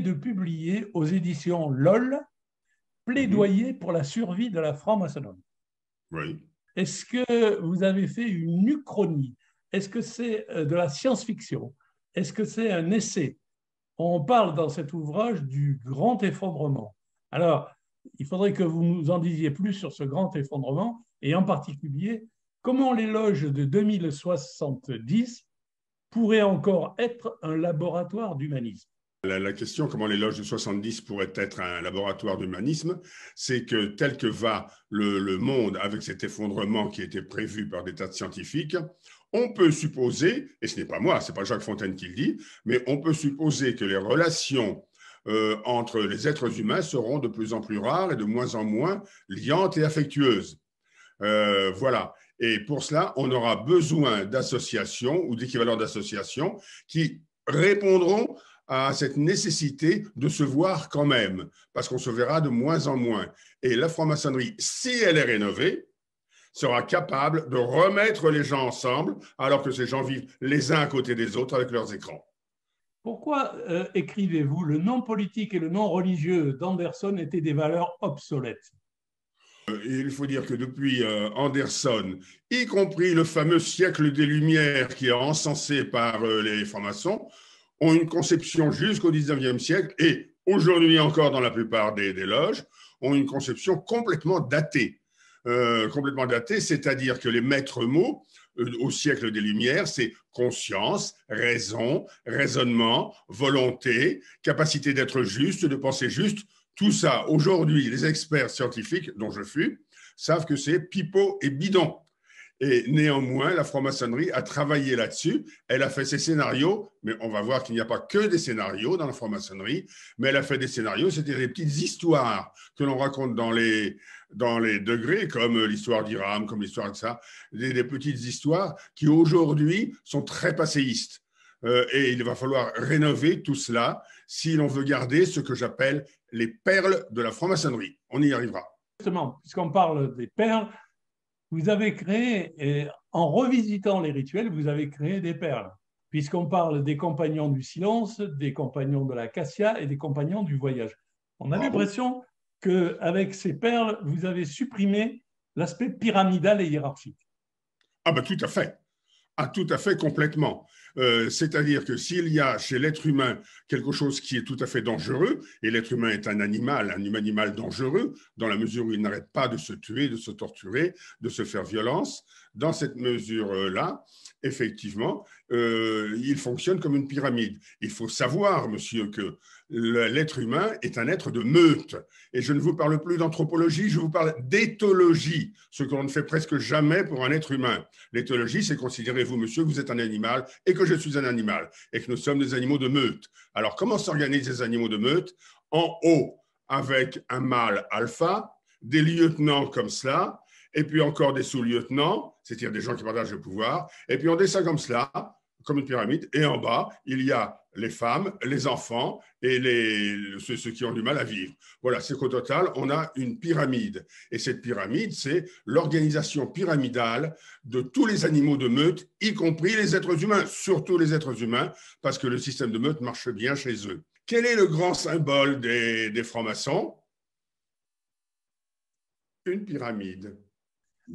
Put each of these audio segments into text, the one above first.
de publier aux éditions LOL Plaidoyer mhm. pour la survie de la franc-maçonnerie. Oui. Est-ce que vous avez fait une uchronie Est-ce que c'est euh, de la science-fiction Est-ce que c'est un essai On parle dans cet ouvrage du grand effondrement. Alors, il faudrait que vous nous en disiez plus sur ce grand effondrement et en particulier comment l'éloge de 2070 pourrait encore être un laboratoire d'humanisme. La, question comment les loges de 70 pourrait être un laboratoire d'humanisme, c'est que tel que va le, monde avec cet effondrement qui était prévu par des tas de scientifiques, on peut supposer, et ce n'est pas moi, ce n'est pas Jacques Fontaine qui le dit, mais on peut supposer que les relations euh, entre les êtres humains seront de plus en plus rares et de moins en moins liantes et affectueuses. Euh, voilà. Et pour cela, on aura besoin d'associations ou d'équivalents d'associations qui répondront à cette nécessité de se voir quand même, parce qu'on se verra de moins en moins. Et la franc-maçonnerie, si elle est rénovée, sera capable de remettre les gens ensemble, alors que ces gens vivent les uns à côté des autres avec leurs écrans. Pourquoi euh, écrivez-vous le non politique et le non religieux d'Anderson étaient des valeurs obsolètes euh, il faut dire que depuis euh, Anderson, y compris le fameux siècle des Lumières qui est encensé par les francs-maçons, ont une conception jusqu'au 19e siècle et aujourd'hui encore dans la plupart des, loges, ont une conception complètement datée. Euh, complètement datée, c'est-à-dire que les maîtres mots euh, au siècle des Lumières, c'est conscience, raison, raisonnement, volonté, capacité d'être juste, de penser juste. Tout ça, aujourd'hui, les experts scientifiques, dont je fus, savent que c'est pipeau et bidon. Et néanmoins, la franc-maçonnerie a travaillé là-dessus. Elle a fait ses scénarios, mais on va voir qu'il n'y a pas que des scénarios dans la franc-maçonnerie, mais elle a fait des scénarios, c'était des petites histoires que l'on raconte dans les, dans les degrés, comme l'histoire d'Iram, comme l'histoire de ça, des, petites histoires qui aujourd'hui sont très passéistes. Euh, et il va falloir rénover tout cela si l'on veut garder ce que j'appelle les perles de la franc-maçonnerie. On y arrivera. Justement, puisqu'on parle des perles, vous avez créé, et en revisitant les rituels, vous avez créé des perles, puisqu'on parle des compagnons du silence, des compagnons de la cassia et des compagnons du voyage. On a l'impression qu'avec ces perles, vous avez supprimé l'aspect pyramidal et hiérarchique. Ah ben tout à fait, ah, tout à fait complètement. Euh, c'est-à-dire que s'il y a chez l'être humain quelque chose qui est tout à fait dangereux, et l'être humain est un animal, un animal dangereux, dans la mesure où il n'arrête pas de se tuer, de se torturer, de se faire violence, dans cette mesure-là, effectivement, euh, il fonctionne comme une pyramide. Il faut savoir, monsieur, que l'être humain est un être de meute. Et je ne vous parle plus d'anthropologie, je vous parle d'éthologie, ce qu'on ne fait presque jamais pour un être humain. L'éthologie, c'est considérez-vous, monsieur, que vous êtes un animal et que je suis un animal et que nous sommes des animaux de meute. Alors, comment s'organisent les animaux de meute En haut, avec un mâle alpha, des lieutenants comme cela, et puis encore des sous-lieutenants, c'est-à-dire des gens qui partagent le pouvoir, et puis on descend comme cela, comme une pyramide. Et en bas, il y a les femmes, les enfants et les, ceux, qui ont du mal à vivre. Voilà, c'est qu'au total, on a une pyramide. Et cette pyramide, c'est l'organisation pyramidale de tous les animaux de meute, y compris les êtres humains, surtout les êtres humains, parce que le système de meute marche bien chez eux. Quel est le grand symbole des, francs-maçons Une pyramide.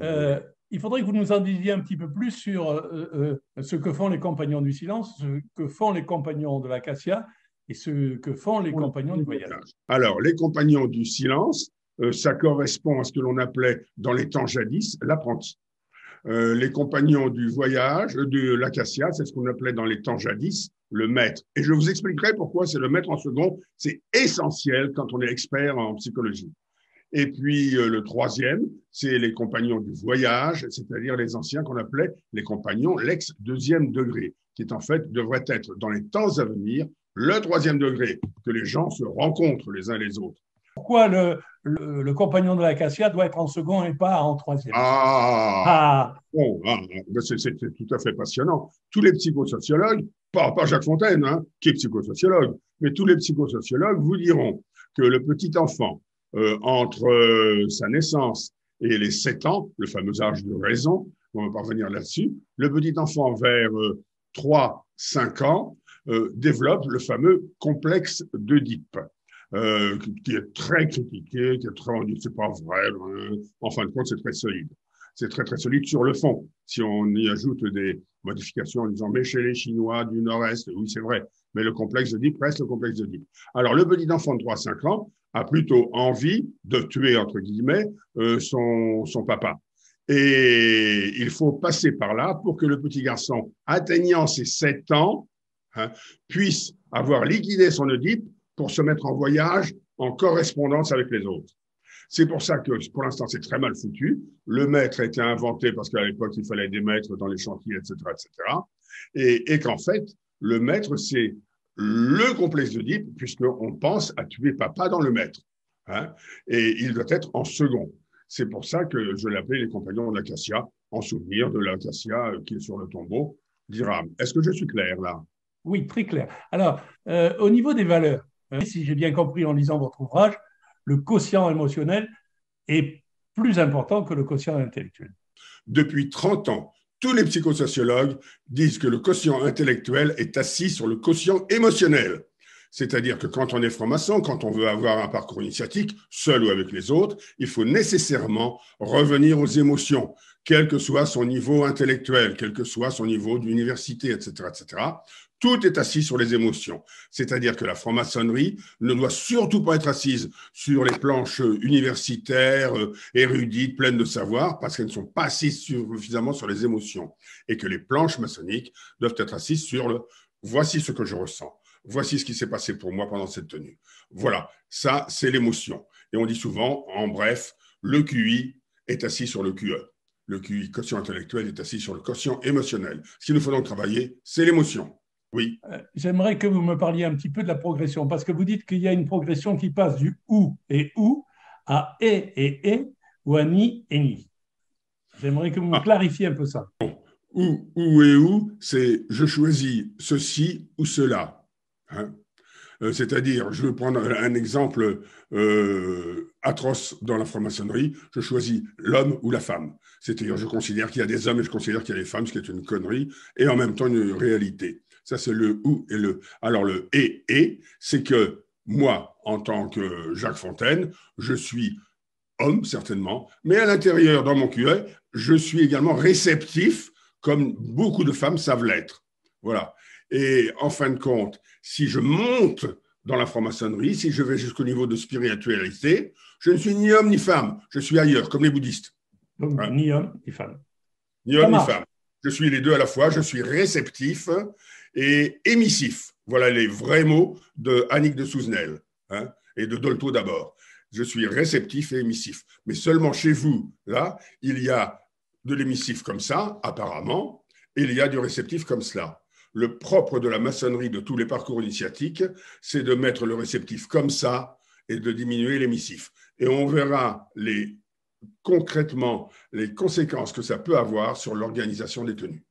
Euh, il faudrait que vous nous en disiez un petit peu plus sur euh, euh, ce que font les compagnons du silence, ce que font les compagnons de l'acacia et ce que font les compagnons du voyage. Alors, les compagnons du silence, euh, ça correspond à ce que l'on appelait dans les temps jadis l'apprenti. les compagnons du voyage, de l'acacia, c'est ce qu'on appelait dans les temps jadis le maître. Et je vous expliquerai pourquoi c'est le maître en second. C'est essentiel quand on est expert en psychologie. Et puis euh, le troisième, c'est les compagnons du voyage, c'est-à-dire les anciens qu'on appelait les compagnons l'ex-deuxième degré, qui est en fait devrait être dans les temps à venir le troisième degré, que les gens se rencontrent les uns les autres. Pourquoi le, compagnon de l'acacia doit être en second et pas en troisième Ah, ah. Oh, ah, ah. Ben, c'est, tout à fait passionnant. Tous les psychosociologues, pas, Jacques Fontaine, hein, qui est psychosociologue, mais tous les psychosociologues vous diront que le petit enfant euh, entre euh, sa naissance et les 7 ans, le fameux âge de raison, on va parvenir là-dessus, le petit enfant vers euh, 3-5 ans euh, développe le fameux complexe d'Oedipe. qui est très critiqué, qui est très, dit c'est pas vrai, hein. en fin de compte c'est très solide. C'est très très solide sur le fond. Si on y ajoute des modifications en disant mais chez les Chinois du Nord-Est, oui c'est vrai, mais le complexe d'Oedipe reste le complexe d'Oedipe. Alors le petit enfant de 3-5 ans a plutôt envie de tuer, entre guillemets, euh, son, son papa. Et il faut passer par là pour que le petit garçon, atteignant ses sept ans, hein, puisse avoir liquidé son Oedipe pour se mettre en voyage en correspondance avec les autres. C'est pour ça que, pour l'instant, c'est très mal foutu. Le maître a été inventé parce qu'à l'époque, il fallait des maîtres dans les chantiers, etc., etc. Et, et qu'en fait, le maître, c'est le complexe d'Oedipe, puisqu'on pense à tuer papa dans le maître. Hein. et il doit être en second. C'est pour ça que je l'appelais les compagnons de l'acacia, en souvenir de l'acacia euh, qui est sur le tombeau d'Iram. Est-ce que je suis clair là Oui, très clair. Alors, euh, au niveau des valeurs, hein, si j'ai bien compris en lisant votre ouvrage, le quotient émotionnel est plus important que le quotient intellectuel. Depuis 30 ans, tous les psychosociologues disent que le quotient intellectuel est assis sur le quotient émotionnel. C'est-à-dire que quand on est franc-maçon, quand on veut avoir un parcours initiatique, seul ou avec les autres, il faut nécessairement revenir aux émotions, quel que soit son niveau intellectuel, quel que soit son niveau d'université, etc., etc. Tout est assis sur les émotions. C'est-à-dire que la franc-maçonnerie ne doit surtout pas être assise sur les planches universitaires, euh, érudites, pleines de savoir, parce qu'elles ne sont pas assises suffisamment sur les émotions. Et que les planches maçonniques doivent être assises sur le voici ce que je ressens. Voici ce qui s'est passé pour moi pendant cette tenue. Voilà, ça, c'est l'émotion. Et on dit souvent, en bref, le QI est assis sur le QE. Le QI, quotient intellectuel, est assis sur le quotient émotionnel. Ce qu'il nous faut travailler, c'est l'émotion. Oui. Euh, j'aimerais que vous me parliez un petit peu de la progression, parce que vous dites qu'il y a une progression qui passe du ou et ou à et et et ou à ni et ni. J'aimerais que vous me ah. clarifiez un peu ça. Ou, ou et ou, c'est je choisis ceci ou cela. Hein. Euh, c'est-à-dire, je vais prendre un exemple euh, atroce dans la franc-maçonnerie, je choisis l'homme ou la femme. C'est-à-dire, je considère qu'il y a des hommes et je considère qu'il y a des femmes, ce qui est une connerie, et en même temps une réalité. Ça, c'est le ou et le. Alors, le et et, c'est que moi, en tant que Jacques Fontaine, je suis homme, certainement, mais à l'intérieur, dans mon QE, je suis également réceptif, comme beaucoup de femmes savent l'être. Voilà. Et en fin de compte, si je monte dans la franc-maçonnerie, si je vais jusqu'au niveau de spiritualité, je ne suis ni homme ni femme, je suis ailleurs, comme les bouddhistes. Hein? ni homme ni femme. Ni homme ni femme. Je suis les deux à la fois. Je suis réceptif et émissif. Voilà les vrais mots de Annick de Souzenel hein, et de Dolto d'abord. Je suis réceptif et émissif. Mais seulement chez vous, là, il y a de l'émissif comme ça, apparemment, et il y a du réceptif comme cela. Le propre de la maçonnerie de tous les parcours initiatiques, c'est de mettre le réceptif comme ça et de diminuer l'émissif. Et on verra les concrètement les conséquences que ça peut avoir sur l'organisation des tenues.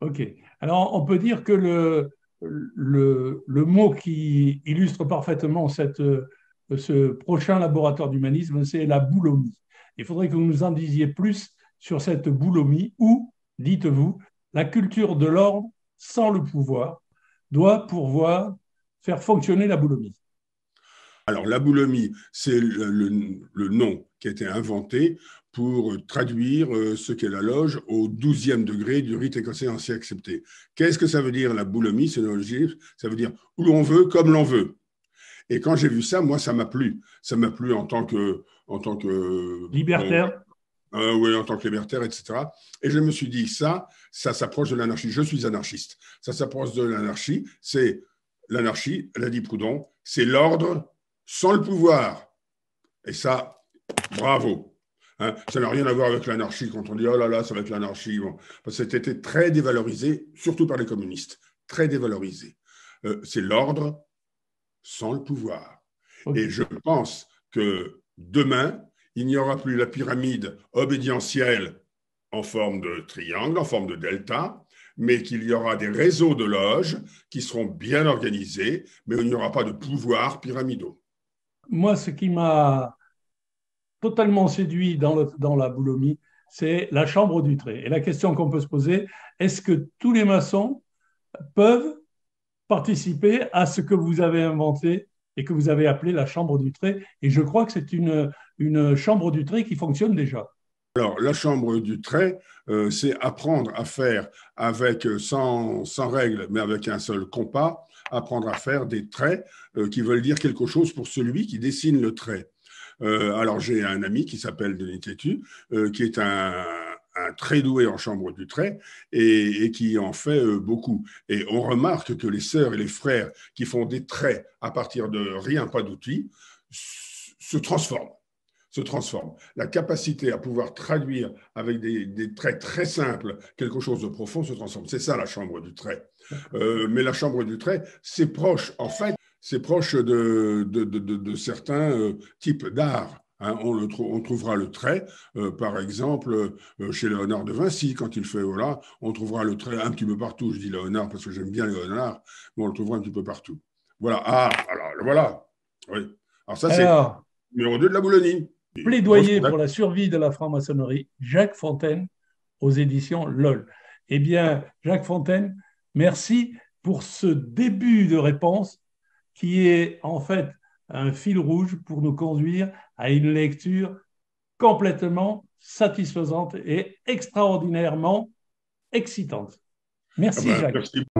OK. Alors, on peut dire que le, le, mot qui illustre parfaitement cette, ce prochain laboratoire d'humanisme, c'est la boulomie. Il faudrait que vous nous en disiez plus sur cette boulomie où, dites-vous, la culture de l'ordre sans le pouvoir doit pourvoir faire fonctionner la boulomie. Alors, la boulomie, c'est le, nom qui a été inventé pour traduire euh, ce qu'est la loge au 12e degré du rite écossais ancien accepté. Qu'est-ce que ça veut dire la boulomie C'est ça veut dire où l'on veut, comme l'on veut. Et quand j'ai vu ça, moi, ça m'a plu. Ça m'a plu en tant que. En tant que libertaire. Euh, euh, oui, en tant que libertaire, etc. Et je me suis dit, ça, ça s'approche de l'anarchie. Je suis anarchiste. Ça s'approche de l'anarchie. C'est l'anarchie, l'a dit Proudhon, c'est l'ordre sans le pouvoir. Et ça, bravo. Hein, ça n'a rien à voir avec l'anarchie quand on dit oh là là, ça va être l'anarchie. Bon, parce que c'était très dévalorisé, surtout par les communistes, très dévalorisé. Euh, c'est l'ordre sans le pouvoir. Et je pense que demain, il n'y aura plus la pyramide obédientielle en forme de triangle, en forme de delta, mais qu'il y aura des réseaux de loges qui seront bien organisés, mais il n'y aura pas de pouvoir pyramidaux moi, ce qui m'a totalement séduit dans, la boulomie, c'est la chambre du trait. Et la question qu'on peut se poser, est-ce que tous les maçons peuvent participer à ce que vous avez inventé et que vous avez appelé la chambre du trait Et je crois que c'est une, une chambre du trait qui fonctionne déjà. Alors, la chambre du trait, euh, c'est apprendre à faire avec, euh, sans, règle, mais avec un seul compas, apprendre à faire des traits euh, qui veulent dire quelque chose pour celui qui dessine le trait. alors, j'ai un ami qui s'appelle Denis Tétu, qui est un, trait très doué en chambre du trait et, qui en fait beaucoup. Et on remarque que les sœurs et les frères qui font des traits à partir de rien, pas d'outils, se transforment se transforme. La capacité à pouvoir traduire avec des, traits très simples quelque chose de profond se transforme. C'est ça la chambre du trait. Euh, mais la chambre du trait, c'est proche, en fait, c'est proche de, de, de, certains euh, types d'art. Hein. on, le trouve on, trouvera le trait, euh, par exemple, chez Léonard de Vinci, quand il fait voilà on trouvera le trait un petit peu partout. Je dis Léonard parce que j'aime bien Léonard, mais on le trouvera un petit peu partout. Voilà. Ah, alors, voilà. Oui. Alors, ça, c'est numéro 2 de la Boulogne. Plaidoyer pour la survie de la franc-maçonnerie, Jacques Fontaine aux éditions LOL. Eh bien, Jacques Fontaine, merci pour ce début de réponse qui est en fait un fil rouge pour nous conduire à une lecture complètement satisfaisante et extraordinairement excitante. Merci ah ben, Jacques.